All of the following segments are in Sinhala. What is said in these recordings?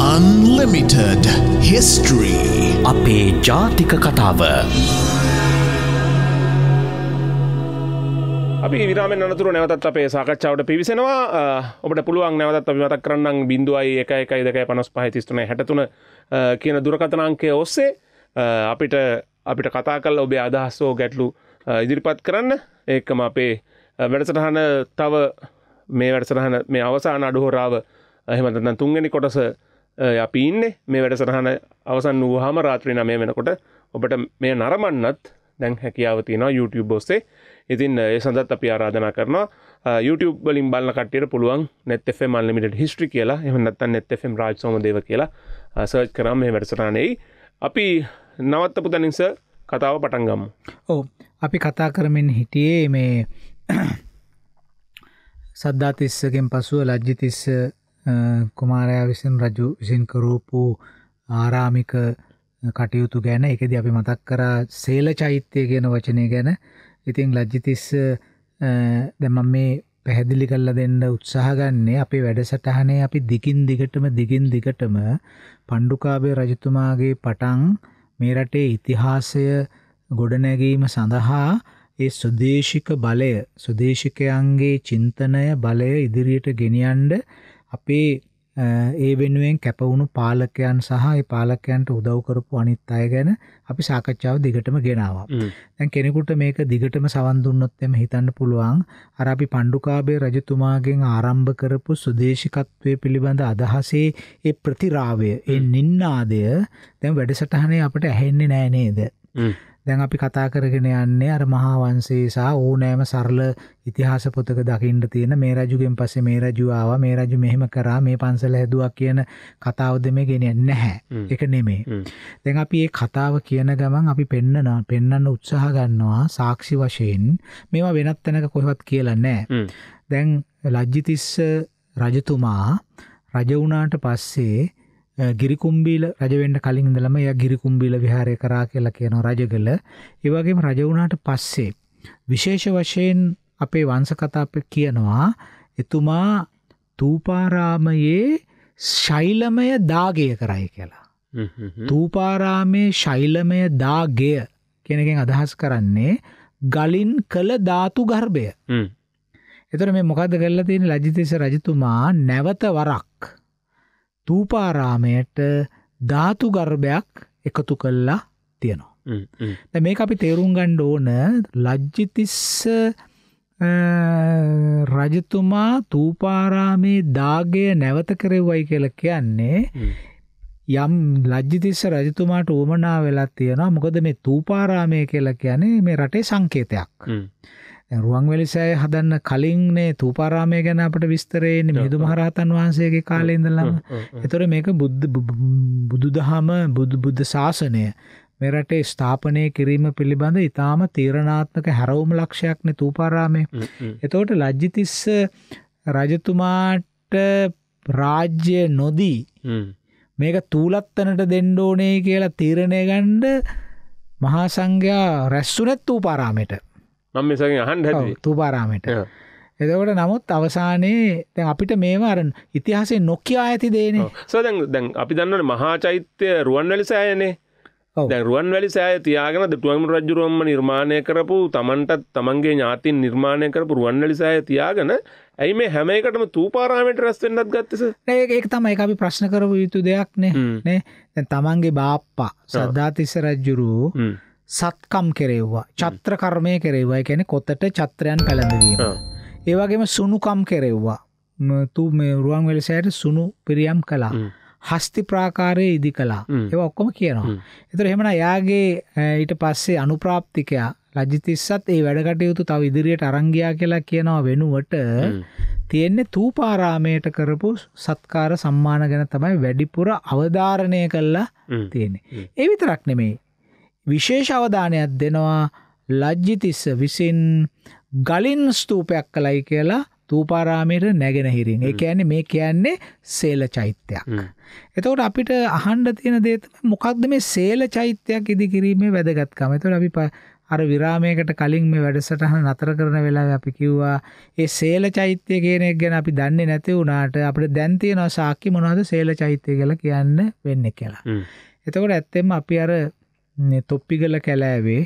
Unlimited History අපේ ජාතික කතාව අපි විරම නතුර නැවතත් අපේ සාකච්ඡාවට පිවිසෙනවා ඔබට පුළුවන් නැවතත් අවිමතක් කරන්න බිඳුවයි එක එකයි දෙකයි පනස් පහතිස්තුන හැටතුන කියන දුරකතනාංකය ඔස්සේ අපිට අපිට කතා කල් ඔබේ අදහස්සෝ ගැටලු ඉදිරිපත් කරන්න ඒකම අපේ වැඩසටහන තව මේ වැඩසටහන මේ අවසාන අඩුහෝරාව එහෙමතන් තුන්ගනි කොටස අපි ඉන්නේ මේ වැඩසටහන අවසන් වූහම රාත්‍රී නමය වෙනකොට ඔබට මේ නරමන්නත් දැන් හැකියාව තියෙනවා YouTube ඔස්සේ ඉතින් ඒ සඳත් අපි ආරාධනා කරනවා YouTube වලින් බලන කට්ටියට පුළුවන් netfm unlimited history කියලා එහෙම නැත්නම් netfm රාජ් සෝමදේව කියලා සර්ච් කරාම මේ වැඩසටහනෙයි අපි නවත්තපු තැනින් සර් කතාව පටන් ගමු. ඔව් අපි කතා කරමින් හිටියේ මේ සද්දාතිස්සකෙන් පසුව ලජ්ජිතිස්ස කුමාරයා විසින් රජු විසින් කරූපු ආරාමික කටයුතු ගැන ඒකෙදි අපි මතක් කරා සේල චෛත්‍ය කියන වචනය ගැන. ඉතින් ලජ්ජිතිස්ස දැන් මම මේ පැහැදිලි කරලා දෙන්න උත්සාහ ගන්නේ අපේ වැඩසටහනේ අපි දිගින් දිගටම දිගින් දිගටම පණ්ඩුකාභය රජතුමාගේ පටන් මේ රටේ ඉතිහාසය ගොඩනැගීම සඳහා ඒ සුදේශික බලය සුදේශිකයන්ගේ චින්තනය බලය ඉදිරියට ගෙනියන්න අපේ ඒ වෙනුවෙන් කැපවුණු පාලකයන් සහ ඒ පාලකයන්ට උදව් කරපු අනිත් අය ගැන අපි සාකච්ඡාව දිගටම ගෙනාවා. දැන් කෙනෙකුට මේක දිගටම සවන් දුන්නොත් එම හිතන්න පුළුවන් අර අපි පණ්ඩුකාභය රජතුමාගෙන් ආරම්භ කරපු සුදේශිකත්වයේ පිළිබඳ අදහසේ ඒ ප්‍රතිරාවය, ඒ නින්නාදය දැන් වැඩසටහනේ අපිට ඇහෙන්නේ නෑ නේද? දැන් අපි කතා කරගෙන යන්නේ අර මහාවංශයේ සහ ඕනෑම සරල ඉතිහාස පොතක දකින්න තියෙන මේ රජුගෙන් පස්සේ මේ රජු ආවා මේ රජු මෙහෙම කරා මේ පන්සල හැදුවා කියන කතාවද මේ ගෙනියන්නේ නැහැ. ඒක නෙමෙයි. දැන් අපි මේ කතාව කියන ගමන් අපි පෙන්නන පෙන්වන්න උත්සාහ ගන්නවා සාක්ෂි වශයෙන් මේවා වෙනත් තැනක කොහෙවත් කියලා නැහැ. දැන් ලජ්ජිතිස්ස රජතුමා රජ වුණාට පස්සේ ගිරිකුම්බීල රජවෙන්ඩ කලින් ඉඳලම එය ගිරිකුම්බීල විහාරය කරා කියලා කියනවා රජගල. ඒ වගේම රජ වුණාට පස්සේ විශේෂ වශයෙන් අපේ වංශ කතා අපේ කියනවා එතුමා තූපාරාමයේ ශෛලමය දාගය කරයි කියලා. තූපාරාමේ ශෛලමය දාගය කෙනකින් අදහස් කරන්නේ ගලින් කළ ධාතු ගර්භය. එතර මේ මොකද ගල්ල තියෙන ලජිතේශ රජතුමා නැවත වරක් තූපාරාමයට ධාතු ගර්භයක් එකතු කල්ලා තියෙනවා. මේක අපි තේරුම් ගණ්ඩ ඕන ලජ්ජිතිස්ස රජතුමා තූපාරාමේ දාගය නැවත කරෙව්වයි කියල කියන්නේ යම් ලජ්ජිතිස්ස රජතුමාට ඕමනා වෙලා තියෙනවා මොකද මේ තූපාරාමය කියලා කියන්නේ මේ රටේ සංකේතයක්. රුවන්වැලි සෑය හදන්න කලින්නේ තූපාරාමය ගැන අපට විස්තරේ එන්නේ මිහිඳු මහරහතන් වහන්සේගේ කාලේ ඉඳලම. ඒතර මේක බුද්ධ බුදුදහම බුදු බුද්ධ ශාසනය මේ රටේ ස්ථාපනය කිරීම පිළිබඳ ඊටාම තීරණාත්මක හැරවුම් ලක්ෂයක්නේ තූපාරාමේ. එතකොට ලජ්ජිතිස්ස රජතුමාට රාජ්‍ය නොදී මේක තූලත්තනට දෙන්න ඕනේ කියලා තීරණය ගන්න මහා සංඝයා රැස්ුණේ තූපාරාමේට. මම මේසගෙන් අහන්න හැදුවේ තුපාරාමයට. එතකොට නමුත් අවසානයේ දැන් අපිට මේව අර ඉතිහාසයේ නොකියා ඇති දේනේ. සෝ දැන් දැන් අපි දන්නවනේ මහා චෛත්‍ය රුවන්වැලි සෑයනේ. දැන් රුවන්වැලි සෑය තියාගෙන දුටුවම් රජුරුවම්ම නිර්මාණය කරපු Tamanටත් Tamanගේ ඥාතින් නිර්මාණය කරපු රුවන්වැලි සෑය තියාගෙන ඇයි මේ හැම එකටම තූපාරාමයට රැස් වෙන්නත් ගත්තේ සර්? නෑ ඒක ඒක තමයි ඒක අපි ප්‍රශ්න කරපු යුතු දෙයක් නේ. නේ. දැන් Tamanගේ බාප්පා සද්ධාතිස්ස රජුරුවෝ සත්කම් කෙරෙව්වා චත්‍ර කර්මය කෙරෙව්වා එකැන කොත්තට චත්‍රයන් පැළඳවීම. ඒවගේම සුනුකම් කෙරෙව්වා තු මේ රුවන් වෙලසෑයට සුනු පිරියම් කලා. හස්ති ප්‍රාකාරය ඉදි කලා ඒ ඔක්කොම කියනවා. එතර හෙමන යාගේ ඊට පස්සේ අනුප්‍රාප්තිකයා රජිතිස්සත් ඒ වැඩකටයුතු තව ඉදිරියට අරංගයා කියලා කියනවා වෙනුවට තියෙන්නේ තූපාරාමයට කරපු සත්කාර සම්මාන ගැන තමයි වැඩිපුර අවධාරණය කල්ලා තියෙනෙ. ඒ විතරක් නෙමෙයි විශේෂ අවධානයක් දෙනවා ලජ්ජිතිස්ස විසින් ගලින් ස්තූපයක් කළයි කියලා තූපාරාමයට නැගෙනහිරින් ඒ ඇන්නේ මේ කියන්නේ සේල චෛත්‍යයක්. එතවට අපිට අහන්ඩ තියෙන දේත මොකක්ද මේ සේල චෛත්‍යයක් ඉදිකිරීමේ වැදගත්කම තුළ අපි අර විරාමයකට කලින් මේ වැඩසටහන නතර කරන වෙලා අපි කිව්වා ඒ සේල චෛත්‍යය කියනෙක් ගැන අපි දන්නේ නැති වුණාට අපට දැන්තියනවා සාක්කි මොනවද සේල චෛත්‍යය කියලා කියන්න වෙන්න කියලා. එතකොට ඇත්තෙම අපි අර තොප්පිගල කැලෑවේ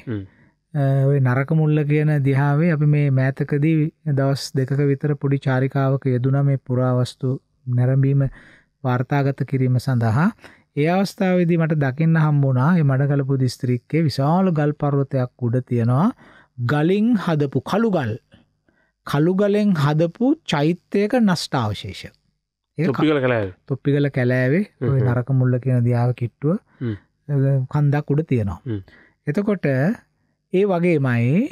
ඔය නරක මුල්ල කියන දිහාවේ අපි මේ මෑතකදී දවස් දෙකක විතර පොඩි චාරිකාවක යෙදුන මේ පුරාවස්තු නැරඹීම වාර්තාගත කිරීම සඳහා ඒ අවස්ථාවේදී මට දකින්න හම්බුණා මේ මඩකලපු දිස්ත්‍රික්කයේ විශාල ගල් පර්වතයක් උඩ තියෙනවා ගලින් හදපු කළුගල් කළුගලෙන් හදපු චෛත්‍යයක නෂ්ටාවශේෂ තොප්පිගල කැලෑවේ තොප්පිගල කැලෑවේ ওই නරක මුල්ල කියන දියාව කිට්ටුව කන්දක් උඩ තියෙනවා. එතකොට ඒ වගේමයි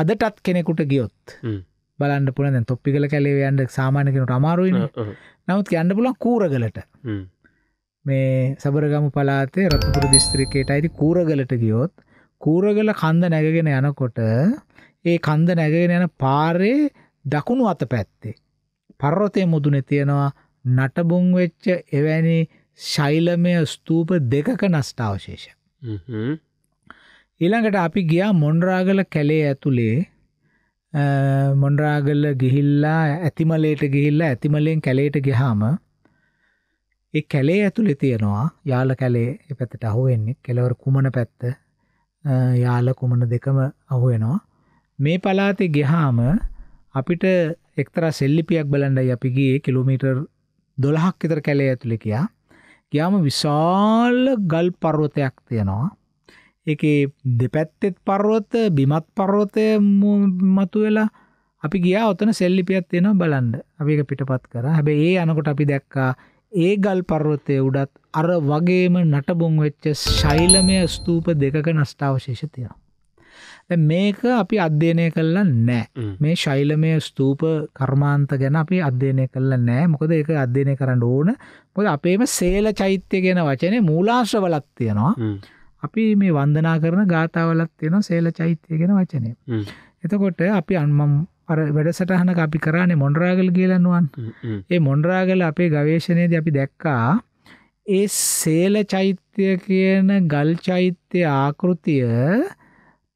අදටත් කෙනෙකුට ගියොත් බලන්න පුල දැ තොප්පි කල කැලේ යන්ඩ සාමානකෙනට අමාරුවන නමුත් යන්න පුලන් කූරගලට මේ සබරගම පලාතේ රත්පුර දිස්ත්‍රිකයට අයිති කූරගලට ගියොත් කූරගල කන්ද නැගගෙන යනකොට ඒ කන්ද නැගගෙන යන පාරේ දකුණු අත පැත්තේ. පර්වතය මුදුන තියෙනවා නටබුංවෙච්ච එවැනි ශෛලමය ස්තූප දෙකක නස්ථාවශේෂ. ඊළඟට අපි ගියා මොන්රාගල කැලේ ඇතුළේ මොන්රාගල්ල ගිහිල්ලා ඇතිමලේට ගිහිල්ලා ඇතිමලෙන් කැලේට ගිහාම ඒ කැලේ ඇතුළෙ තියෙනවා යාල කැලේ පැතට අහුවෙන්නේ කෙලවර කුමන පැත්ත යාල කුමන දෙකම අහුවෙනවා මේ පලාතේ ගිහාම අපිට එක්තර සෙල්ලිපියක් බලන්ඩයි අපි ගියේ කිලෝමීටර් දොළහක් විතර කැලේ ඇතුළෙ කියා ගියාම විශාල ගල් පර්වතයක් තියෙනවා. ඒකේ දෙපැත්තෙත් පර්වත බිමත් පර්වතය මතුවෙලා අපි ගියා ඔතන සෙල්ලිපියක් තියෙනවා බලන්න. අපි ඒක පිටපත් කරා. හැබැයි ඒ අනකොට අපි දැක්කා ඒ ගල් පර්වතයේ උඩත් අර වගේම නටබුන් වෙච්ච ශෛලමය ස්තූප දෙකක නෂ්ටාවශේෂ තියෙනවා. මේක අපි අධ්‍යයනය කල්ලා නෑ මේ ශෛලමය ස්තූප කර්මාන්ත ගැන අපි අධ්‍යයනය කල්ල නෑ මොකද ඒක අධ්‍යයනය කරන්න ඕන මොද අපේම සේල චෛත්‍ය ගෙන වචනේ මූලාශ්‍රවලත් තියෙනවා අපි මේ වන්දනා කරන ගාථාවලත් තියෙන සේල චෛත්‍යය ගෙන වචනය එතකොට අපි අන්මම් වැඩසටහන අපි කරන්නේ මොන්ඩරාගල් කියලනුවන් ඒ මොන්ඩරාගල අපේ ගවේශණයද අපි දැක්කා ඒ සේල චෛත්‍ය කියන ගල් චෛත්‍ය ආකෘතිය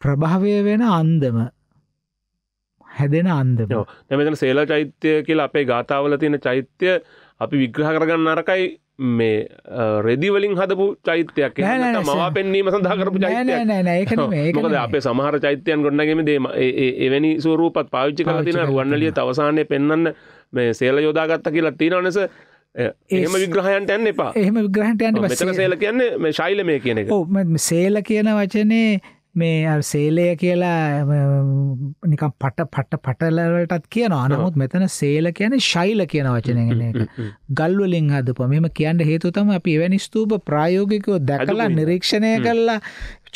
ප්‍රභාවය වෙන අන්දම හැදෙන අන්දම නැමතන සේලා චෛත්‍යය කියලා අපේ ගාථාවල තියෙන චෛත්‍යය අපි විග්‍රහ කරගන්න අරකයි මේ රෙදිවලින් හදපු චෛත්‍යයක් මවා පෙන්න්නීම සඳහකරපු චෛත්‍යයක්ද අපේ සමහර චෛත්‍යයන් ගොඩනගම දේම එවැනි සූරූපත් පාවිච්චි කරතින රුවන්නලිය තවසානය පෙන්න්න මේ සේල යෝදාගත්ත කියලා තින අනෙස ඒම විග්‍රහයන්ට යන්න එපා එහම විග්‍රහට යන්න සේල කියන්නේ ශෛලමය කියන එක සේල කියන වචනේ මේ සේලය කියලා නිකම් පට පට පටලවලටත් කියනවා නමුත් මෙතන සේල කියන ශෛල කියන වචනගෙන එක ගල්වලින් හදප මෙම කියන්න හේතු තම අපි එවැනි ස්තූප ප්‍රායෝගිකව දැකලා නිරීක්ෂණය කරලා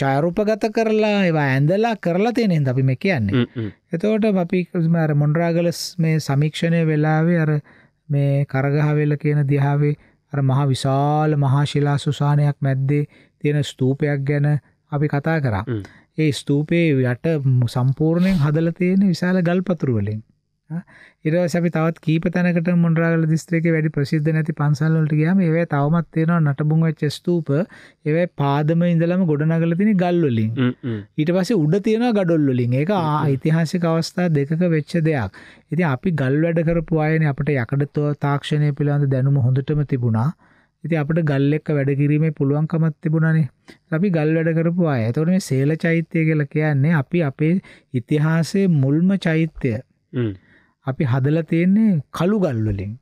චාරූපගත කරලා ඒවා ඇඳලා කරලා තියෙනෙන් අපි මේ කියන්නේ එතවට අපි අර මොන්ඩරාගල මේ සමීක්ෂණය වෙලාවේ අර මේ කරගහවෙල කියන දිහාවේ අර මහා විශාල මහාශිලා සුසානයක් මැද්දේ තියෙන ස්තූපයක් ගැන අපි කතා කරා ඒ ස්තූපේ යට සම්පූර්ණයෙන් හදල තියෙන විශාල ගල්පතුරුවලින් ඉරව සැි තවත් කීප තැනකට මුොඩරාගල දිස්ත්‍රේක වැඩි ප්‍රසිද්ධ නැති පන්සල්ලට ගියම ඒව තවමත් තියෙනවා නටබුන් වෙච්ච ස්තූප ඒවයි පාදම ඉඳලම ගොඩනගල තින ගල්වලින් ඊට පස්සේ උඩ තියෙන ගඩොල්ලොලින් ඒක ඓතිහාසික අවස්ථා දෙකක වෙච්ච දෙයක් ඉති අපි ගල් වැඩ කරපු අයන අපට යකඩ තෝ තාක්ෂණය පිළිබඳ දැනුම හොඳටම තිබුණා ඉති අපට ගල් එක්ක වැඩ කිරීමේ පුළුවන්කමත් තිබුණනේ අපි ගල් වැඩ කරපු අය. එතකොට මේ සේල චෛත්‍ය කියලා කියන්නේ අපි අපේ ඉතිහාසයේ මුල්ම චෛත්‍ය. අපි හදලා තියෙන්නේ කළු ගල් වලින්.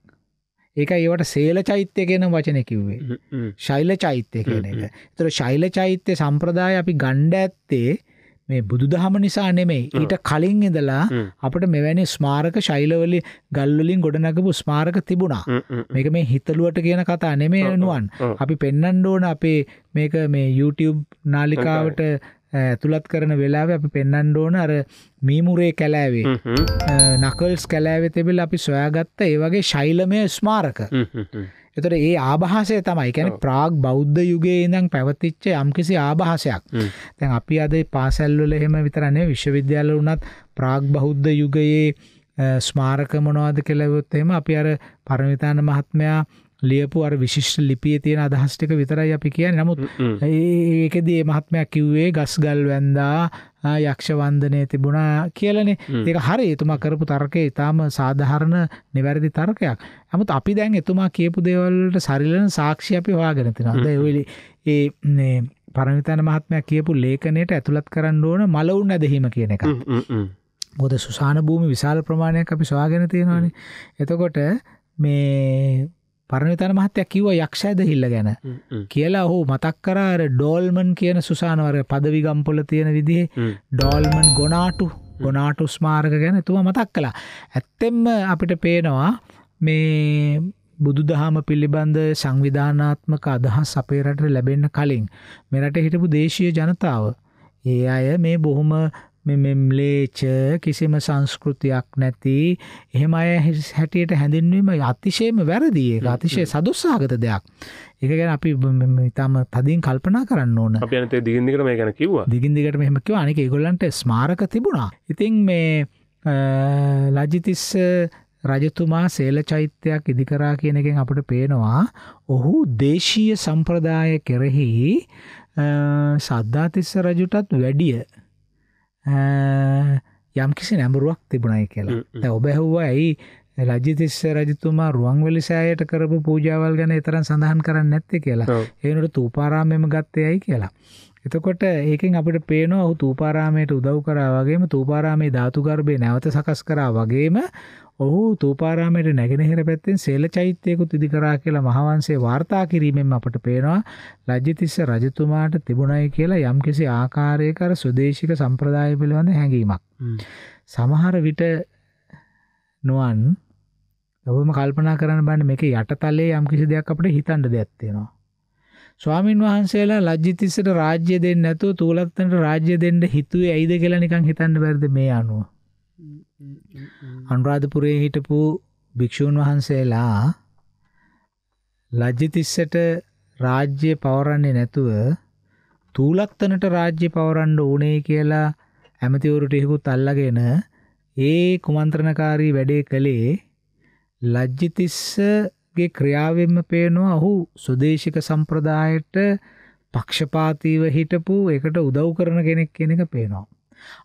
ඒකයි ඒවට සේල චෛත්‍ය කියන වචනේ කිව්වේ. ශෛල චෛත්‍ය කියන එක. ඒතර ශෛල චෛත්‍ය සම්ප්‍රදාය අපි ගණ්ඩ ඇත්තේ මේ බුදුදහම නිසා නෙමෙයි ඊට කලින් ඉඳලා අපිට මෙවැනි ස්මාරක ශෛලවල ගල් වලින් ගොඩනගපු ස්මාරක තිබුණා. මේක මේ හිතලුවට කියන කතා නෙමෙයි නුවන්. අපි පෙන්වන්න ඕන අපේ මේක මේ YouTube නාලිකාවට ඇතුළත් කරන වෙලාව අපි පෙන්න්න ඕන අර මීමුරේ කැලෑවේ නකල්ස් කැලෑවෙ තිබෙල් අපි සොයාගත්ත ඒ වගේ ශෛලමය ස්මාරක එතට ඒ ආභාසය තමයි කැන ප්‍රාග් බෞද්ධ යුගේ ඉඳම් පැවතිච්ච යම්කිසි ආභාසයක් තැන් අපි අද පාසැල්වල එහෙම විතරන්නේ විශ්වවිද්‍යාල වනත් ප්‍රාග් බෞද්ධ යුගයේ ස්මාරක මොනවාද කෙලවොත් එම අපි අර පරමිතාන මහත්මයා ලියපු අර විශිෂ්ට ලිපිය තියෙන අදහස්ටික විතරයි අපි කිය නමුත් ඒකදී මහත්මයක් කිව්වේ ගස්ගල් වැන්දා යක්ෂ වන්දනය තිබුණා කියලනේ ඒක හරි එතුමා කරපු තර්කය ඉතාම සාධහරණ නිවැරදි තර්කයක් ඇමත් අපි දැන් එතුමා කියපු දේවල්ට සරිලන සාක්ෂි අපි හවාගෙන තිනද එවලි ඒ පරමිතන මහත්මයක් කියපු ලේඛනයට ඇතුළත් කරන්න ඕන මලවුන් ඇදහීම කියන එක. මොද සුසාන භූමි විශාල ප්‍රමාණයක් අපි සොයාගෙන තියෙනවානේ. එතකොට මේ පරණවිතාන මහත්තයා කිව්ව යක්ෂ ඇදහිල්ල ගැන කියලා ඔහු මතක් කරා අර ඩෝල්මන් කියන සුසානවර පදවි ගම්පොල තියෙන විදිහේ ඩෝල්මන් ගොනාටු ගොනාටු ස්මාරක ගැන එතුමා මතක් කළා. ඇත්තෙන්ම අපිට පේනවා මේ බුදුදහම පිළිබඳ සංවිධානාත්මක අදහස් අපේ රටට ලැබෙන්න කලින් මෙරට හිටපු දේශීය ජනතාව ඒ අය මේ බොහොම මෙම්ලේච කිසිම සංස්කෘතියක් නැති එහෙම අය හැටියට හැඳින්වීම අතිශයම වැරදියේ අතිශය සදුස්සාගත දෙයක්. ඒක ගැන අපි ඉතාම තදින් කල්පනා කරන්න ඕන අපනතේ දිගින්දිකට මේ ගැන කිව්වා දිගින්දිකට මෙහමකිව අනික ගොල්ලන්ට ස්මාරක තිබුණා. ඉතින් මේ ලජිතිස්ස රජතුමා සේල චෛත්‍යයක් ඉදිකරා කියන එකෙන් අපට පේනවා ඔහු දේශීය සම්ප්‍රදාය කෙරෙහි සද්ධාතිස්ස රජුටත් වැඩිය යම්කිසි නැඹරුවක් තිබුණයි කියලා ඔබ ඇහුවා ඇයි රජතිස්ස රජතුමා රුවන්වැලි සෑයට කරපු පූජාවල් ගැන එතරම් සඳහන් කරන්න නැත්තේ කියලා ඒනට තූපාරාමයම ගත්තයයි කියලා. එතකොට ඒකෙන් අපිට පේනවා ඔහු තූපාරාමයට උදව් කරා වගේම තූපාරාමේ ධාතු ගර්භය නැවත සකස් කරා වගේම ඔහු තූපාරාමයට නැගෙනහිර පැත්තෙන් සේල චෛත්‍යයකුත් ඉදි කරා කියලා මහවංශේ වාර්තා කිරීමෙන් අපට පේනවා ලජ්ජිතිස්ස රජතුමාට තිබුණයි කියලා යම්කිසි ආකාරයක අර සුදේශික සම්ප්‍රදාය පිළිබඳ හැඟීමක්. සමහර විට නොවන් ඔබම කල්පනා කරන්න බෑනේ මේකේ යටතලයේ යම්කිසි දෙයක් අපිට හිතන්න දෙයක් තියෙනවා. ස්වාමින් වහන්සේලා ලජ්ජිතිස්සට රාජ්‍ය දෙන්න නැතුව තූලත්තන්ට රාජ්‍ය දෙන්න හිතුවේ ඇයිද කියලා නිකන් හිතන්න බැරිද මේ අනුව. අනුරාධපුරයේ හිටපු භික්ෂූන් වහන්සේලා ලජ්ජිතිස්සට රාජ්‍ය පවරන්නේ නැතුව තූලත්තනට රාජ්‍ය පවරන්න ඕනේ කියලා ඇමතිවරුට ඉහුත් අල්ලගෙන ඒ කුමන්ත්‍රණකාරී වැඩේ කළේ ලජ්ජිතිස්ස ගේ ක්‍රියාවෙන්ම පේනවා ඔහු සුදේශික සම්ප්‍රදායට පක්ෂපාතීව හිටපු එකට උදව් කරන කෙනෙක් කියන එක පේනවා.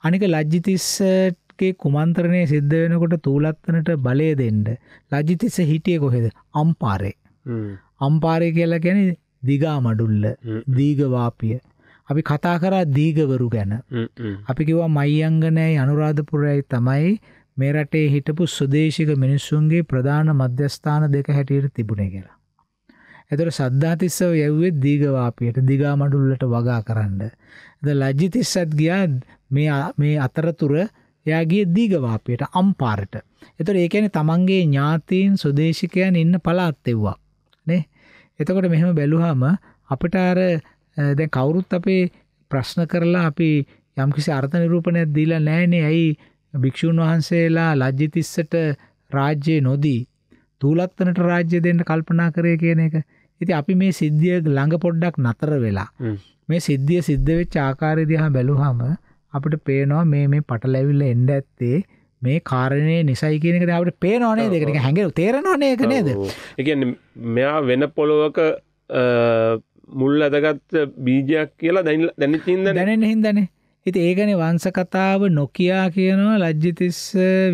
අනික ලජ්ජිතිස්සගේ කුමන්ත්‍රණය සිද්ධ වෙනකොට තූලත්තනට බලය දෙන්න. ලජ්ජිතිස්ස හිටියේ කොහෙද? අම්පාරේ. අම්පාරේ කියලා කියන්නේ දිගා මඩුල්ල, දීගවාපිය. අපි කතා කරා දීගවරු ගැන. අපි කිව්වා මයංගනයි අනුරාධපුරයයි තමයි මේ රටේ හිටපු ස්වදේශික මිනිස්සුන්ගේ ප්‍රධාන මධ්‍යස්ථාන දෙක හැටියට තිබුණේ කියලා. එතකොට සද්ධාතිස්සව යැව්වේ දීඝවාපියට දිගාමඩුල්ලට වගා කරන්න. එතකොට ලජ්ජිතිස්සත් ගියා මේ මේ අතරතුර එයා ගියේ දීඝවාපියට අම්පාරට. එතකොට ඒ කියන්නේ තමන්ගේ ඥාතීන් ස්වදේශිකයන් ඉන්න පළාත් එව්වා. නේ? එතකොට මෙහෙම බැලුවාම අපිට අර දැන් කවුරුත් අපේ ප්‍රශ්න කරලා අපි යම්කිසි අර්ථ නිරූපණයක් දීලා නැහැනේ. ඇයි භික්ෂුන් වහන්සේලා ලජ්ජිතිස්සට රාජ්‍ය නොදී තූලත්තනට රාජ්‍ය දෙන්න කල්පනා කරේ කියන එක. ඉතින් අපි මේ සිද්ධිය ළඟ පොඩ්ඩක් නතර වෙලා මේ සිද්ධිය සිද්ධ වෙච්ච ආකාරය දිහා බැලුවාම අපිට පේනවා මේ මේ පටලැවිල්ල එන්න ඇත්තේ මේ කාරණය නිසයි කියනකට අපට පේනවානේ දෙකන හැඟෙන තේරනවානේ එක නේද එකන්න මෙයා වෙන පොළොවක මුල් අදගත් බීජයක් කියලා දැ දැන හින්දනේ ඉතින් ඒකනේ වංශ කතාව නොකියා කියනවා ලජ්ජිතිස්ස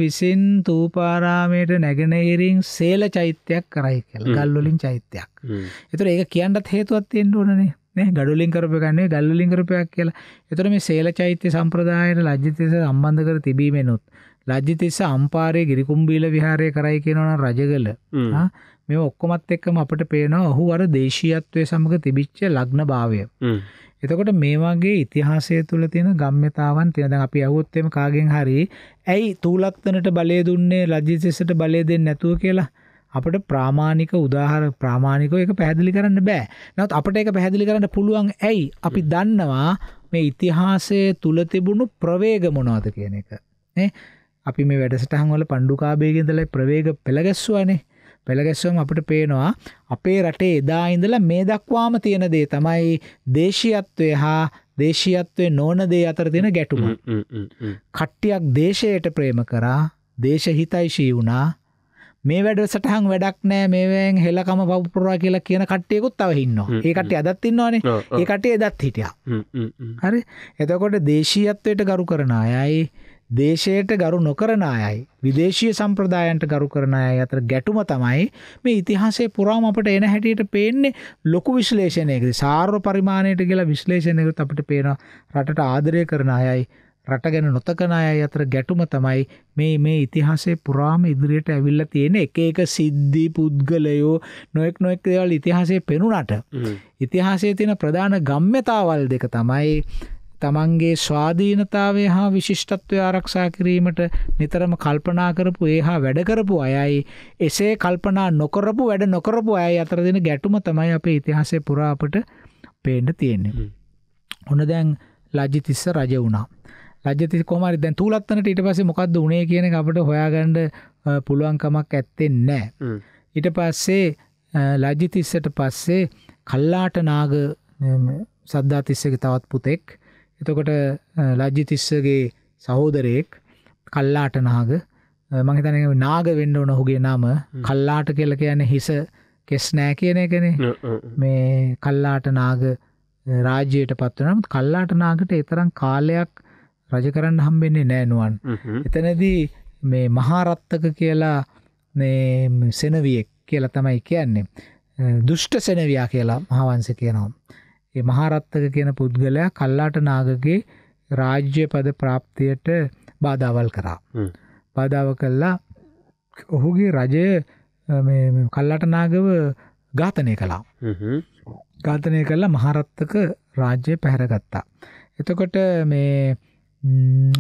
විසින් තූපාරාමයට නැගෙනහිරින් සේල චෛත්‍යයක් කරයි කියලා. ගල් වලින් චෛත්‍යයක්. ඒතර ඒක කියන්නත් හේතුවක් තියෙන්න ඕනනේ. නේ ගඩොලින් කරපගන්නේ ගල් වලින් කරපයක් කියලා. ඒතර මේ සේල චෛත්‍ය සම්ප්‍රදායට ලජ්ජිතිස්ස සම්බන්ධ කර තිබීමෙනුත් ලජ්ජිතිස්ස අම්පාරේ ගිරිකුම්බීල විහාරය කරයි කියනවනම් රජගල. මේ ඔක්කොමත් එක්කම අපට පේනවා ඔහු අර දේශීයත්වය සමඟ තිබිච්ච ලග්න භාවය. එතකොට මේ වගේ ඉතිහාසය තුළ තියෙන ගම්්‍යතාවන් තියෙන දැන් අපි අහුවොත් එම කාගෙන් හරි ඇයි තූලක්තනට බලය දුන්නේ ලජ්ජිතසට බලය දෙන්නේ නැතුව කියලා අපට ප්‍රාමාණික උදාහර ප්‍රාමාණිකව ඒක පැහැදිලි කරන්න බෑ. නමුත් අපට ඒක පැහැදිලි කරන්න පුළුවන් ඇයි? අපි දන්නවා මේ ඉතිහාසයේ තුල තිබුණු ප්‍රවේග මොනවද කියන එක. නේ? අපි මේ වැඩසටහන් වල පණ්ඩුකාභයගේ ඉඳලා ප්‍රවේග පෙළ ගැස්සුවානේ. පෙළගැස්වීම අපිට පේනවා අපේ රටේ එදා ඉඳලා මේ දක්වාම තියෙන දේ තමයි දේශීයත්වය හා දේශීයත්වයේ නොවන දේ අතර තියෙන ගැටුම. කට්ටියක් දේශයට ප්‍රේම කරා, දේශහිතයිෂී වුණා. මේ වැඩසටහන් වැඩක් නෑ මේවෙන් හෙලකම පවපුරා කියලා කියන කට්ටියකුත් තව ඉන්නවා. ඒ කට්ටිය අදත් ඉන්නවනේ. ඒ කට්ටිය එදත් හිටියා. හරි. එතකොට දේශීයත්වයට ගරු කරන අයයි දේශයට ගරු නොකරන අයයි විදේශීය සම්ප්‍රදායන්ට ගරු කරන අය අතර ගැටුම තමයි මේ ඉතිහාසයේ පුරාම අපට එන හැටියට පේන්නේ ලොකු විශ්ලේෂණයකදී සාර්ව පරිමාණයට කියලා විශ්ලේෂණයකට අපිට පේනවා රටට ආදරය කරන අයයි රට ගැන නොතකන අය අතර ගැටුම තමයි මේ මේ ඉතිහාසයේ පුරාම ඉදිරියට ඇවිල්ලා තියෙන එක එක සිද්ධි පුද්ගලයෝ නොඑක් නොඑක් දේවල් ඉතිහාසයේ පෙනුනට ඉතිහාසයේ තියෙන ප්‍රධාන ගම්්‍යතාවල් දෙක තමයි තමන්ගේ ස්වාධීනතාවය හා විශිෂ්ටත්වය ආරක්ෂා කිරීමට නිතරම කල්පනා කරපු ඒ හා වැඩ කරපු අයයි එසේ කල්පනා නොකරපු වැඩ නොකරපු අය අතර දෙන ගැටුම තමයි අපේ ඉතිහාසය පුරා අපට පේන්න තියෙන්නේ. ඔන්න දැන් ලජ්ජිතිස්ස රජ වුණා. රජති කොමරි දැන් තුලත්තනට ඊට පස්සේ මොකද්ද උනේ කියන එක අපිට හොයාගන්න පුළුවන් කමක් ඇත්තේ නැහැ. ඊට පස්සේ ලජ්ජිතිස්සට පස්සේ කල්ලාට නාග සද්දාතිස්සගේ තවත් පුතෙක් එතකොට ලජ්ජිතිස්සගේ සහෝදරයෙක් කල්ලාට නාග මහිතන නාග වෙන්න ඕන හුගේ නම කල්ලාට කියල කියන හිස කෙස් නෑ කියන එකන මේ කල්ලාට නාග රාජ්‍යයට පත්වනම් කල්ලාට නාගට එතරම් කාලයක් රජ කරන්න හම්බෙන්නේ නෑනුවන් එතනදී මේ මහාරත්තක කියලා සෙනවියෙක් කියලා තමයි කියන්නේ දුෂ්ට සෙනවයා කියලා මහාවන්ස කියනවා මහරත්තක කියන පුද්ගලයා කල්ලාට නාගගේ රාජ්‍ය පද ප්‍රාප්තියට බාධාවල් කරා. බාධාව කල්ලා ඔහුගේ රජය කල්ලාට නාගව ඝාතනය කළා. ඝාතනය කල්ලා මහරත්තක රාජ්‍ය පැහැරගත්තා. එතකොට මේ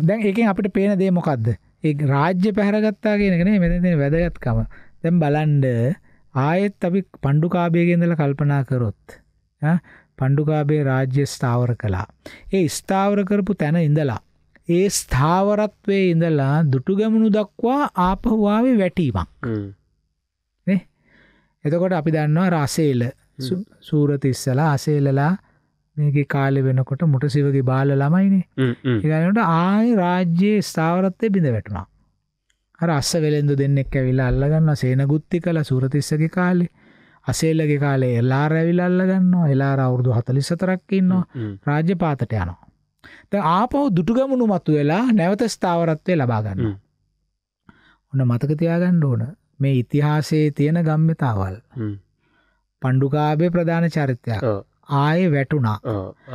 දැන් ඒකෙන් අපිට පේන දේ මොකක්ද ඒ රාජ්‍ය පැහැරගත්තා කියනගෙන මෙතන වැදගත්කම දැම් බලන්ඩ ආයෙත් අපි පණ්ඩු කාබයගෙන්දල කල්පනා කරොත් පණ්ඩුකාභය රාජ්‍ය ස්ථාවර කළා. ඒ ස්ථාවර කරපු තැන ඉඳලා. ඒ ස්ථාවරත්වේ ඉඳලා දුටුගැමුණු දක්වා ආපහුවාවේ වැටීමක්. එතකොට අපි දන්නවා රාසේල සූරතිස්සලා අසේලලා මේක කාලෙ වෙනකොට මුට සිවගේ බාල ළමයිනේ ඒගනට ආය රාජ්‍යයේ ස්ථාවරත්තය බිඳ වැටුණා අර අස්ස වෙළෙන්දු දෙන්නෙක් ඇවිලා අල්ලගන්න සේනගුත්ති කළ සූරතිස්සගේ කාලේ අසේල්ලගේ කාලේ එල්ලා රැවිලල්ල ගන්නවා එලාර අවුරදු හතලිස් සතරක් ඉන්නවා රාජ්‍ය පාතට යනවා. ත ආපහු දුටුගමුණු මතු වෙලා නැවත ස්ථාවරත්වය ලබාගන්න. ඔන්න මතක තියාගන්න ඕන මේ ඉතිහාසයේ තියෙන ගම්මතාවල්. පණ්ඩුකාභය ප්‍රධාන චරිතයක් ආය වැටුණා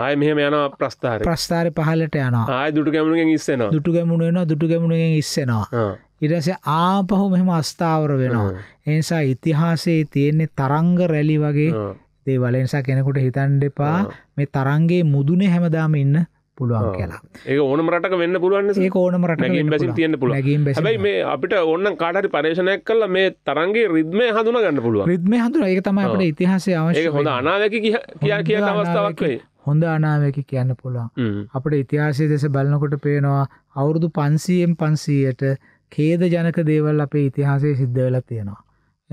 ආය මෙහම යන ප්‍රස්ථාර ප්‍රස්ථාර පහලට යන ආය දුට ගැමුණුවෙන් ඉස්සෙන දුටු ගැමුණ වෙන දුටු ගැමුණුවෙන් ඉස්සෙනවා ඉරස ආපහු මෙහම අස්ථාවර වෙනවා එනිසා ඉතිහාසයේ තියෙන්නේ තරංග රැලි වගේ දේ වලනිසා කෙනෙකුට හිතන්ඩ එපා මේ තරන්ගේ මුදුනේ හැමදාම ඉන්න පුළුවන් කියලා ඒ ඕන රට වෙන්න පුළුවන් ඕනම රට තියන්න පුළ හැයි මේ අපිට ඔන්න කාටරි පර්ේෂණයක් කල මේ තරන්ගේ රිද්මය හඳුන ගන්න පුළුව රිද්ම හඳුර ඒ තමයිට ඉතිහාසේ අවශ්‍ය හොඳ අනාවැකි කියා කිය අවස්ථාවක්වේ හොඳ අනාවැකි කියන්න පුළුවන් අපට ඉතිහාසය දෙස බලනකොට පේනවා අවුරුදු පන්සියෙන් පන්සීයට කේද ජනක දේවල් අපේ ඉතිහාසේ සිද්ධවෙලා තියෙනවා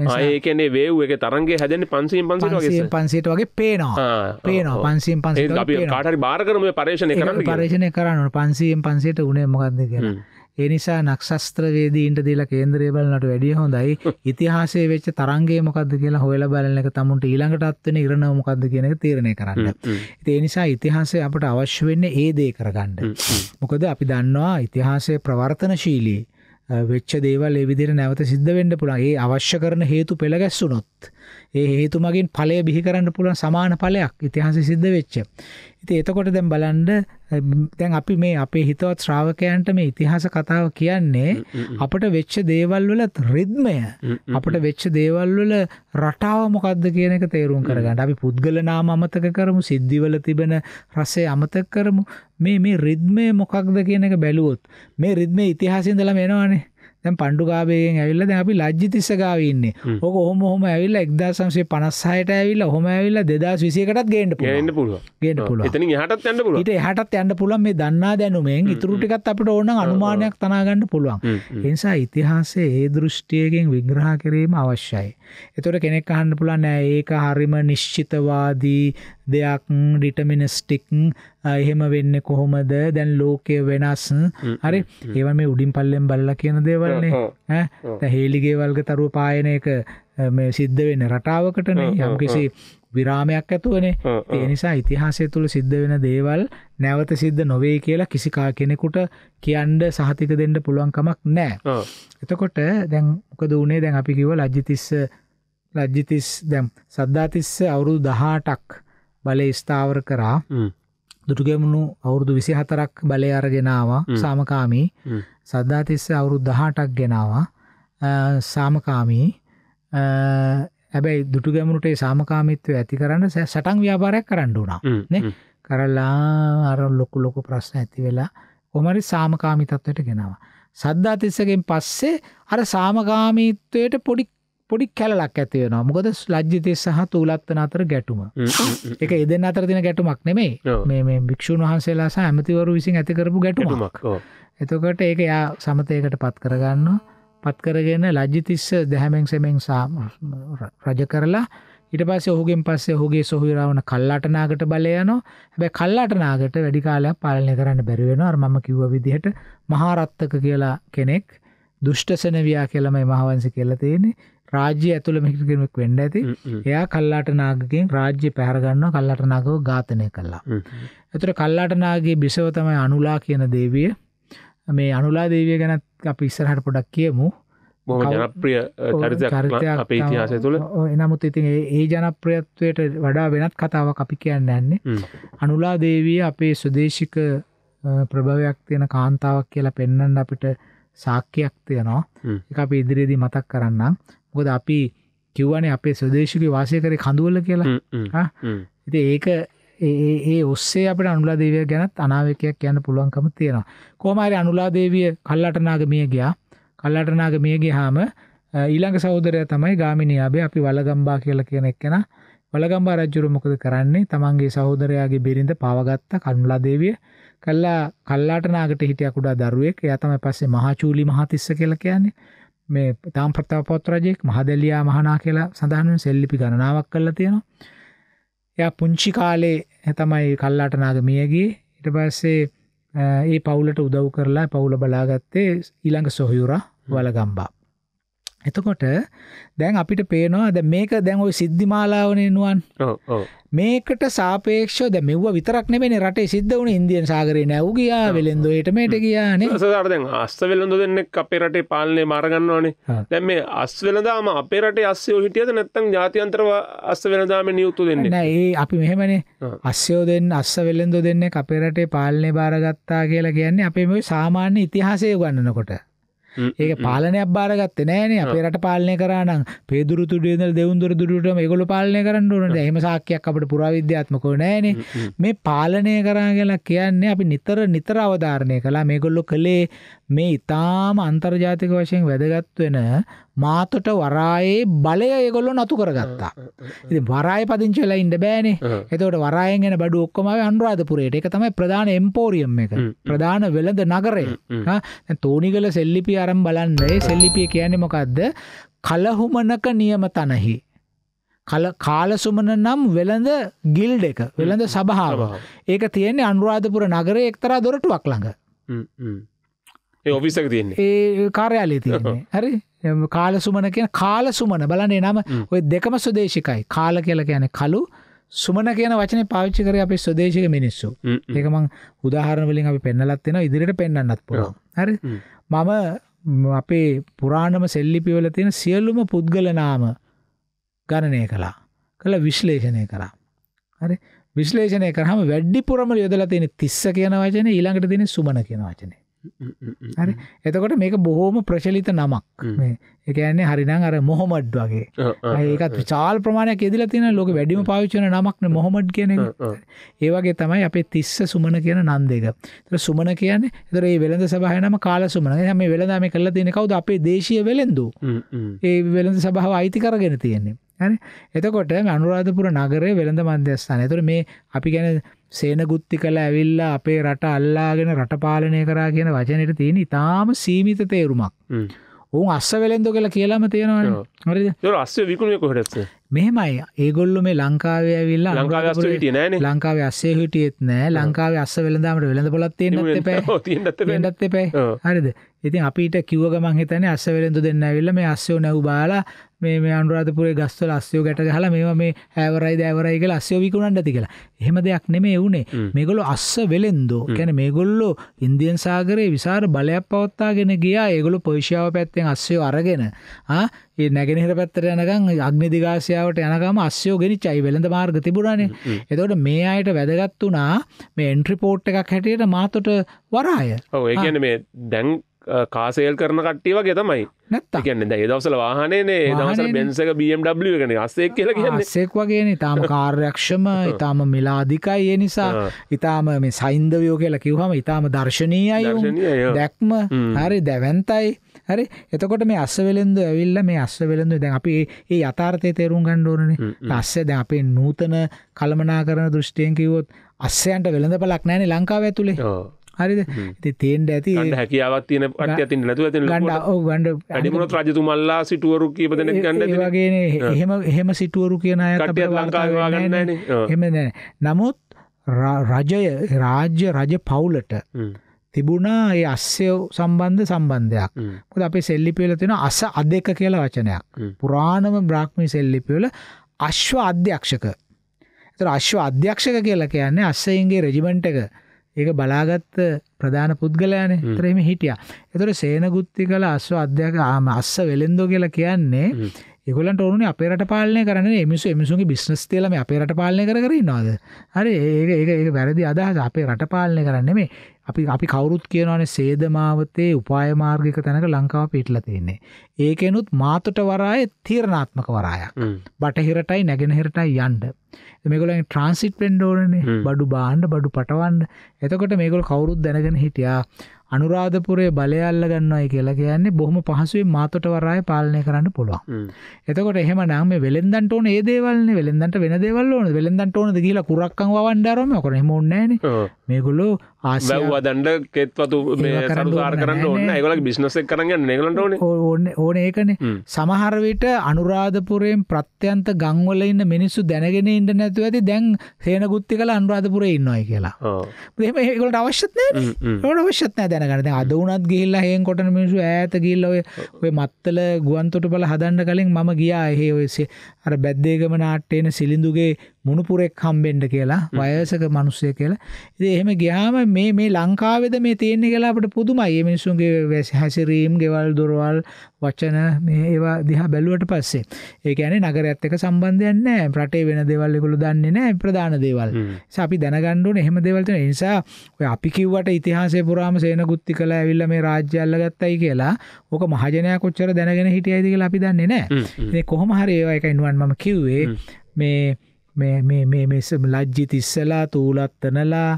ඒකනේ වේව් එක තරන්ගේ හැදන පන්සීම් පන්සේ පන්සේට වගේ පේනවා පේනවා පන්සීම් පන්සේ කාටරි භාරකරම පර්ේෂණ කරන්න පර්ේෂණය කරන්න පන්සීම් පන්සේට උනේ මොකක්ද කියලා. එනිසා නක්ෂස්ත්‍රවේදීන්ට දීලා කේන්ද්‍රය බලන්නට වැඩිය හොඳයි ඉතිහාසේ වෙච්ච තරන්ගේ මොකද කියලා හොල බලන එක තමුන්ට ඊළඟටත්වෙන ඉරණ මොකද කියන එක තීරණය කරන්න. ඒ නිසා ඉතිහාසය අපට අවශ්‍ය වෙන්නේ ඒ දේ කරගන්න. මොකද අපි දන්නවා ඉතිහාසය ප්‍රවර්තනශීලී වෙච්ච දේවල් එවිදිර නැවත සිද්ධ වෙන්න පුළන් ඒ අවශ්‍ය කරන හේතු පෙළගැස්සුනොත් ඒ හේතු මගින් ඵලය බිහි කරන්න පුළුවන් සමාන ඵලයක් ඉතිහාසෙ සිද්ධ වෙච්ච. ඉතින් එතකොට දැන් බලන්න දැන් අපි මේ අපේ හිතවත් ශ්‍රාවකයන්ට මේ ඉතිහාස කතාව කියන්නේ අපිට වෙච්ච දේවල් වල රිද්මය අපිට වෙච්ච දේවල් වල රටාව මොකද්ද කියන එක තේරුම් කරගන්න. අපි පුද්ගල නාම අමතක කරමු, සිද්ධිවල තිබෙන රසය අමතක කරමු. මේ මේ රිද්මය මොකක්ද කියන එක බැලුවොත් මේ රිද්මය ඉතිහාසෙ ඉඳලාම එනවනේ. දැන් පණ්ඩුකාභයෙන් ඇවිල්ලා දැන් අපි ලජ්ජිතිස්ස ගාව ඉන්නේ. ඕක ඔහොම ඔහොම ඇවිල්ලා 1956ට ඇවිල්ලා ඔහොම ඇවිල්ලා 2021කටත් ගේන්න පුළුවන්. ගේන්න පුළුවන්. ගේන්න පුළුවන්. එතනින් එහාටත් යන්න පුළුවන්. ඊට එහාටත් යන්න පුළුවන් මේ දන්නා දැනුමෙන් ඉතුරු ටිකත් අපිට ඕන නම් අනුමානයක් තනා ගන්න පුළුවන්. ඒ නිසා ඉතිහාසයේ ඒ දෘෂ්ටියකින් විග්‍රහ කිරීම අවශ්‍යයි. ඒතකොට කෙනෙක් අහන්න පුළුවන් නෑ ඒක හරිම නිශ්චිතවාදී දෙයක් ඩිටමිනස්ටික් එහෙම වෙන්න කොහොමද දැන් ලෝකය වෙනස් හරි ඒව මේ උඩින් පල්ලෙන් බල්ල කියන දේවල්න්නේ හේලිගේ වල්ග තරුව පායන එක මේ සිද්ධ වෙන රටාවකටන යම්කිසි විරාමයක් ඇතුවනේ ඒ නිසා ඉතිහාසය තුළ සිද්ධ වෙන දේවල් නැවත සිද්ධ නොවේ කියලා කිසිකා කෙනෙකුට කියන්ඩ සහතික දෙන්න පුළුවන්කමක් නෑ. එතකොට දැන් මොකද වනේ දැන් අපි කිව ලජ්ජිතිස්ස ලජ්ජිතිස් දැම් සද්ධාතිස්ස අවුරුදු දහටක් බලය ස්ථාවර කරා දුටුගැමුණු අවුරුදු විසි හතරක් බලය අර ගෙනවා සාමකාමී සද්ධාතිස්ස අවුරුදු දහටක් ගෙනවා සාමකාමී ඇබැයි දුටුගැමුණුටේ සාමකාමිත්වය ඇති කරන්න සටන් ව්‍යාපාරයක් කරන්න වුණා කරලා අර ලොකු ලොකු ප්‍රශ්න ඇති වෙලා කොමරි සාමකාමිතත්වයට ගෙනවා. සද්ධාතිස්සගෙන් පස්සේ අර සාමකාමීත්වයට පොඩික් පොඩි කැලලක් ඇති වෙනවා මොකද ලජ්ජිතය සහ තුලත්තන අතර ගැටුම එක එදෙන් අතර තින ගැටුමක් නෙමේ මේ භික්ෂූන් වහන්සේලා සහ ඇමතිවරු විසින් ඇතිකරපු ගැටුමක් එතකට ඒක යා සමතයකට පත් කරගන්න පත් කරගෙන ලජ්ජිතිස්ස දැහැමෙන් සෙමෙන් රජ කරලා ඉට පස්සේ ඔහුගෙන් පස්සේ ඔහුගේ සොහුරාවන කල්ලාටනාගට බලයන හැබැ කල්ලාටනාගට වැඩිකාලයක් පාලනය කරන්න බැරිවෙන අර මම කිව්ව විදිහට මහාරත්තක කියලා කෙනෙක් දුෂ්ටසනවයා කියලමයි මහාවන්සි කියලා තියෙන්නේ රාජ්‍ය ඇතුළ මිකිරමෙක් වෙන්න ඇති එයා කල්ලාට නාගකින් රාජ්‍ය පැහරගන්නවා කල්ලාට නාගව ඝාතනය කළා. එතකොට කල්ලාට නාගගේ බිසව තමයි අනුලා කියන දේවිය. මේ අනුලා දේවිය ගැනත් අපි ඉස්සරහට පොඩක් කියමු. බොහොම ජනප්‍රිය චරිතයක් අපේ ඉතිහාසය තුළ. නමුත් ඉතින් ඒ ජනප්‍රියත්වයට වඩා වෙනත් කතාවක් අපි කියන්න යන්නේ. අනුලා දේවිය අපේ ස්වදේශික ප්‍රභවයක් තියෙන කාන්තාවක් කියලා පෙන්වන්න අපිට සාක්කයක් තියෙනවා. ඒක අපි ඉදිරියේදී මතක් කරන්නම්. ගොද අපි කිව්වනේ අපේ ස්වදේශක වාසය කරේ කඳුවල කියලා ඉති ඒක ඒ ඔස්සේ අපට අනුලාදේවිය ගැනත් අනාවකයක් කියන්න පුළුවන්කම තියෙනවා කෝමරි අනුලාදේවිය කල්ලටනාග මිය ගියා කල්ලටනාග මියගේ හාම ඊළඟ සෞදරය තමයි ගාමිනියාබේ අපි වලගම්බා කියලා කියන එක්කෙන වලගම්බා රජ්ජුරු මොකද කරන්නේ තමන්ගේ සහෝදරයාගේ බිරිඳ පවගත්ත කනුලාදේවිය කල්ලා කල්ලාටනාගට හිටිය කුඩා දරුවෙක් එයා තමයි පස්සේ මහාචූලි මහතිස්ස කියලා කියන්නේ මේ තාම් ප්‍රතාපවත් රජෙක් මහදෙලියා මහනා කියලා සඳහන් වෙන සෙල්ලිපි ගණනාවක් කරලා තියෙනවා. එයා පුංචි කාලේ තමයි කල්ලාට නාග මිය ගියේ. ඊට පස්සේ ඒ පවුලට උදව් කරලා පවුල බලාගත්තේ ඊළඟ සොහයුරා වලගම්බා. එතකොට දැන් අපිට පේනවා දැන් මේක දැන් ওই සිද්ධිමාලාවනේ නුවන්. මේකට සාපේක්ෂව දැන් මෙව්ව විතරක් නෙමෙයිනේ රටේ සිද්ධ වුණේ ඉන්දියන් සාගරේ නැව් ගියා වෙලෙන්දොයට මේට ගියා නේ. සසාර දැන් අස්ස වෙලෙන්දො දෙන්නෙක් අපේ රටේ පාලනේ මාර ගන්නවනේ. දැන් මේ අස් වෙලඳාම අපේ රටේ අස්සයෝ හිටියද නැත්නම් ජාත්‍යන්තරව අස්ස වෙලඳාමේ නියුතු දෙන්නේ. නෑ ඒ අපි මෙහෙමනේ අස්සයෝ දෙන්න අස්ස වෙලෙන්දො දෙන්නෙක් අපේ රටේ පාලනේ බාරගත්තා කියලා කියන්නේ අපේ මේ සාමාන්‍ය ඉතිහාසය උගන්වනකොට. ඒක පාලනයක් බාරගත්තේ නෑනේ අපේ රට පාලනය කරා නම් පේදුරු තුඩුවේ ඉඳලා දෙවුන්දොර දුඩුවටම ඒගොල්ලෝ පාලනය කරන්න ඕනේ. එහෙම සාක්කයක් අපිට පුරාවිද්‍යාත්මකව නෑනේ. මේ පාලනය කරා කියලා කියන්නේ අපි නිතර නිතර අවධාරණය කළා. මේගොල්ලෝ කළේ මේ ඊටාම අන්තර්ජාතික වශයෙන් වැදගත් වෙන මාතොට වරායේ බලය ඒගොල්ලෝ නතු කරගත්තා. ඉතින් වරායේ පදිංචි වෙලා ඉන්න බෑනේ. එතකොට වරායෙන් එන බඩු ඔක්කොම ආවේ අනුරාධපුරයට. ඒක තමයි ප්‍රධාන එම්පෝරියම් එක. ප්‍රධාන වෙළඳ නගරය. හා තෝනිගල සෙල්ලිපිය අරන් බලන්න. ඒ සෙල්ලිපිය කියන්නේ මොකද්ද? කලහුමනක නියම තනහි. කල කාලසුමන නම් වෙළඳ ගිල්ඩ් එක වෙළඳ සභාව. ඒක තියෙන්නේ අනුරාධපුර නගරයේ එක්තරා දොරටුවක් ළඟ. ඒ ඔෆිසක තියන්නේ ඒ කාර්යාලේ තියන්නේ හරි කාලසුමන කියන කාලසුමන බලන්නේ නම ඔය දෙකම ස්වදේශිකයි කාල කියල කියන කලු සුමන කියන වචන පාච්චි කර අපේ ස්වදේශක මිනිස්සු ඒකමං උදාහරණ වලින් අපි පෙන්නලත් වෙන ඉදිරිට පෙන්න්නත් පුළුව හරි මම අපේ පුරාණම සෙල්ලිපිවල තියෙන සියල්ලුම පුද්ගලනාම ගණනය කලා කළ විශ්ලේෂණය කරා හරි විශ්ලේෂණය කරහම වැඩිපුරම යොදලා තියෙන තිස්ස කියන වචන ඊළඟට තියෙන සුමන කියන වචනේ හරි එතකොට මේක බොහෝම ප්‍රශලිත නමක් එකන්නේ හරිනම් අර මොහොමඩ් වගේ ඒකත් විශාල් ප්‍රමාණයක් ඉදිලා තියෙන ලෝක වැඩිම පාවිච්චි වෙන නමක්නේ මොහොමඩ් කියන එක. ඒ වගේ තමයි අපේ තිස්ස සුමන කියන නන්දේක. ඒතර සුමන කියන්නේ ඒතර මේ වෙළඳ සභාවේ නම කාල සුමන. එහෙනම් මේ වෙළඳාම කරලා තියෙන කවුද අපේ දේශීය වෙළෙන්දු. ඒ වෙළඳ සභාව අයිති කරගෙන තියෙන්නේ. එතකොට අනුරාධපුර නගරය වෙළඳ මධ්‍යස්ථාන තුර මේ අපි ගැන සේනගුත්ති කළ ඇවිල්ලා අපේ රට අල්ලාගෙන රටපාලනය කරා කියන වචනයට තියෙන ඉතාම සීමිත තේරුමක් ඔවුන් අස්ස වෙළෙන්දො කියලා කියලාම තියෙනවන අස්ස විකුණය කොහටත් මෙහෙමයි ඒගොල්ලු මේ ලංකාවේ ඇවිල්ලා ලංකාවේ ලංකාවේ අස්සේ හිටියෙත් නෑ ලංකාවේ අස්ස වෙළඳාමට වෙළඳ පොලත් තියෙන පැ ටත් පැ හරිද ඉතින් අපිට කිව්ව ගමන් හිතන්නේ අස්සවැලෙන්දු දෙන්න ඇවිල්ලා මේ අස්සෝ නැව් බාලා මේ මේ අනුරාධපුරේ ගස්වල අස්සෝ ගැට ගහලා මේවා මේ හැවරයිද ඇවරයි කියලා අස්සෝ විකුණන්න ඇති කියලා. එහෙම දෙයක් නෙමෙයි වුනේ. මේගොල්ලෝ අස්සවැලෙන්දු. කියන්නේ මේගොල්ලෝ ඉන්දියන් සාගරයේ විශාල බලයක් පවත්වාගෙන ගියා. ඒගොල්ලෝ පොයිෂියාව පැත්තෙන් අස්සෝ අරගෙන ආ ඒ නැගෙනහිර පැත්තට යනකම් අග්නි දිගාසියාවට යනකම අස්සෝ ගෙනිච්චයි වෙළඳ මාර්ග තිබුණානේ. එතකොට මේ ආයට වැදගත් වුණා මේ එන්ට්‍රි පෝට් එකක් හැටියට මාතොට වරාය. ඔව් ඒ කියන්නේ මේ දැන් කාසේල් කරන කට්ටිය වගේ තමයි නැත්තගන්න ඒ දවසල වාහනේ දවසල බෙන්සක BMW ගෙන අස්සෙක් කියල කියන්නසෙක් වගේන ඉතාම කාර්යක්ෂම ඉතාම මිලාධිකයි ඒ නිසා ඉතාම මේ සයින්දවයෝ කියලා කිව්හම ඉතාම දර්ශනීයයි දැක්ම හරි දැවැන්තයි හරි එතකොට මේ අස්සවෙලෙන්ද ඇවිල්ල මේ අස්සවෙලඳු දැන් අපි ඒ යථාර්ථය තේරුම් ගණ්ඩෝනනේ අස්සේ දැ අපේ නූතන කළමනා කරන දෘෂ්ටියෙන් කිවොත් අස්සයන්ට වෙළඳ පලක් නෑන ලංකාව ඇතුළේ හරිද තේන්ට ඇති හැකියාවත් තියන පට ඇති නැතු ඇති ගඩ ගඩිමනොත් රජතුමල්ලා සිටුවරු කීපදන ගන්න වගේ එහෙම එහෙම සිටුවරු කියන අය ලංකාගන්න එහෙම නෑ නමුත් රජය රාජ්‍ය රජ පවුලට තිබුණා ඒ අස්සය සම්බන්ධ සම්බන්ධයක් මොකද අපේ සෙල්ලිපිවල තියෙන අස අදෙක කියලා වචනයක් පුරාණම බ්‍රාහ්මී සෙල්ලිපිවල අශ්ව අධ්‍යක්ෂක එතකොට අශ්ව අධ්‍යක්ෂක කියලා කියන්නේ අස්සයින්ගේ රෙජිමන්ට් එක ඒක බලාගත්ත ප්‍රධාන පුද්ගලයන ත්‍රෙම හිටිය. එතොට සේනගුත්ති කළ අස්ව අධ්‍යක ආම අස්ස වෙළෙන්දෝ කියලා කියන්නේ ඒගොලන්ට ඕනේ අපේ රට පාලනය කරන මිසු එමිසුන්ගේ බිස්නස් තේලම අපේ රට පාලනය කර කර ඉන්නවද හරි ඒක ඒක ඒක වැරදි අදහස අපේ රට පාලනය කරන්නේ මේ අපි අපි කවුරුත් කියනවානේ සේදමාවතේ උපාය මාර්ගික තැනක ලංකාව පිටලා තියෙන්නේ ඒකෙනුත් මාතට වරාය තීරණාත්මක වරායක් බටහිරටයි නැගෙනහිරටයි යන්න මේගොලන් ට්‍රන්සිට් පෙන්ඩෝරනේ බඩු බාණ්ඩ බඩු පටවන්න එතකොට මේගොල් කවුරුත් දැනගෙන හිටියා අනුරාධපුරේ බලයල්ල ගන්නයි කියලා කියන්නේ බොහොම පහසුවේ මාතොට වරාය පාලනය කරන්න පුළුවන් එතකොට එහම නම් වෙළෙන්දන්ට ඕන ඒදේවල්න්නේ වෙළෙන්දට වෙන දේවල් ඕන වෙළෙන්දන්ට ඕනද කියලා කුරක්කං වවන්ඩරම කොන හමෝන්නෑන මේගොලු ආසවදන්ඩ කෙත්වතු කරන්න ඕන්න ඒගලක් බිස්නසක් කරන්න නෙගලට ඕන ඕන්න ඕන ඒකනේ සමහරවිට අනුරාධපුරයෙන් ප්‍රත්‍යන්ත ගංවල ඉන්න මිනිස්සු දැනගෙන ඉන්න නැතුව ඇති දැන් සේනගුත්ති කළ අනුරාධපුරේ ඉන්නවයි කියලා එහෙම ඒගොල්ලන්ට අවශ්‍යත් නැහැ ඒගොල්ලෝ අවශ්‍යත් නැහැ දැනගන්න දැන් අද වුණත් ගිහිල්ලා හේන් කොටන මිනිස්සු ඈත ගිහිල්ලා ඔය ඔය මත්තල ගුවන්තොටුපළ හදන්න කලින් මම ගියා එහෙ ඔය අර බැද්දේගම නාට්‍යේන සිලිඳුගේ මුණුපුරෙක් හම්බෙන්ඩ කියලා වයසක මනුස්සය කියලා ඉති එහෙම ගයාම මේ මේ ලංකාවෙද මේ තියෙන්නේ කියලා අපට පුදුමයි මිනිසුන්ගේ වැස හැසිරීම් ගෙවල් දුරවල් වචන මේ ඒවා දිහා බැලුවට පස්සේ ඒකන නගරඇත්තක සම්බන්ධයන්න ප්‍රටේ වෙන දෙවල්ලෙකුළු දන්නේ නෑ ප්‍රධාන දේවල් අපි දැනගණ්ඩුවන එහෙම දෙවල්ට නිසා අපි කිව්වට ඉතිහාසේ පුරාම සේනගුත්ති කළ ඇවිල්ල මේ රාජ්‍යල්ල ගත්තයි කියලා ඕක මහජනයක් කොච්චර දැනගෙන හිටියයිදක අපි දන්නේ නෑ කොහොම හරි ඒවා එක ඉන්නුවන් මම කිව්වේ මේ මේ ලජ්ජිත ඉස්සලා තූලත්තනලා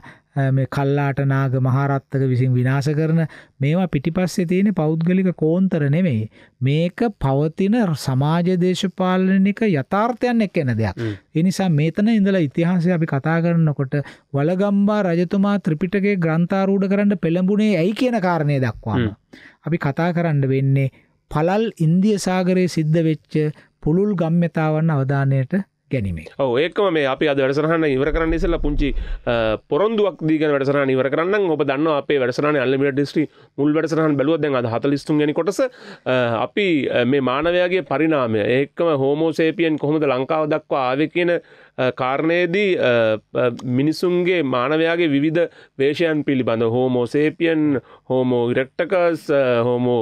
කල්ලාට නාග මහරත්තක විසින් විනාශ කරන මේවා පිටිපස්සේ තියෙන පෞද්ගලික කෝන්තර නෙමෙයි මේක පවතින සමාජ දේශපාලනික යථාර්ථයන් එක්ක එන දෙයක්. ඒ නිසා මේතන ඉඳලා ඉතිහාසය අපි කතා කරනකොට වලගම්බා රජතුමා ත්‍රිපිටකයේ ග්‍රන්ථාරූඪ කරන්න පෙළඹුණේ ඇයි කියන කාරණය දක්වනවා. අපි කතා කරන්න වෙන්නේ පළල් ඉන්දිය සාගරයේ සිද්ධ වෙච්ච පුළුල් ගම්්‍යතාවන් අවධානයට ගැනීමේ ඔව ඒකම මේ අපි අද වැඩසරහන්න ඉවර කරන්න ඉසල පුංචි පොරොන්දුවක් දීග වැඩසරහන ඉවර කරන්න ඔබ දන්න අපේ වැඩසරන අල්ලිමිට ඩිස්ට්‍රි මුල් වැඩසරහන් බැලුවද අද හතලිස්තුන් ගැන කොටස අපි මේ මානවයාගේ පරිනාමය ඒකම හෝමෝසේපියන් කොහොමද ලංකාව දක්වා ආව කියන කාරණයේදී මිනිසුන්ගේ මානවයාගේ විවිධ වේශයන් පිළිබඳ හෝමෝසේපියන් හෝමෝ ඉරෙක්ටකස් හෝමෝ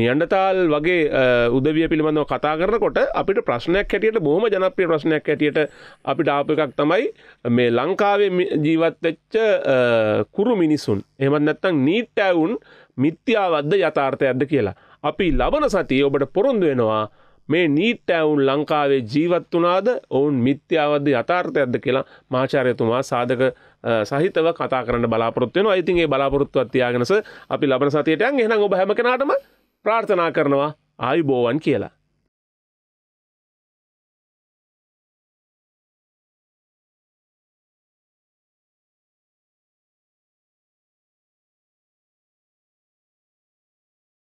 නියන්ඩතාල් වගේ උදවිය පිළිබඳව කතා කරනකොට අපිට ප්‍රශ්නයක් හැටියට බොහම ජනප්‍රිය ප්‍රශ්නයක් ඇටියට අපිට ආප එකක් තමයි මේ ලංකාවේ ජීවත්වෙච්ච කුරු මිනිසුන් එමත් නැත්තං නීට්ටඇවුන් මිත්‍යාවද්ද යථාර්ථයක්ද කියලා. අපි ලබන සතිය ඔබට පොරොන්දු වෙනවා මේ නීට් ඇවුන් ලංකාවේ ජීවත් වනාද ඔවුන් මිත්‍යාවද යථාර්ථයක්ද කියලා මාචාරයතුමා සාධක සහිතව කතා කරන්න බලාපොරත්වයන අයිතින්ගේ බලාපොරොත්තුවත් තියාගෙනස අපි ලබන සතියට ඇන් එහෙනම් ඔබ හැම කෙනාටම ප්‍රාර්ථනා කරනවා ආයුබෝවන් කියලා.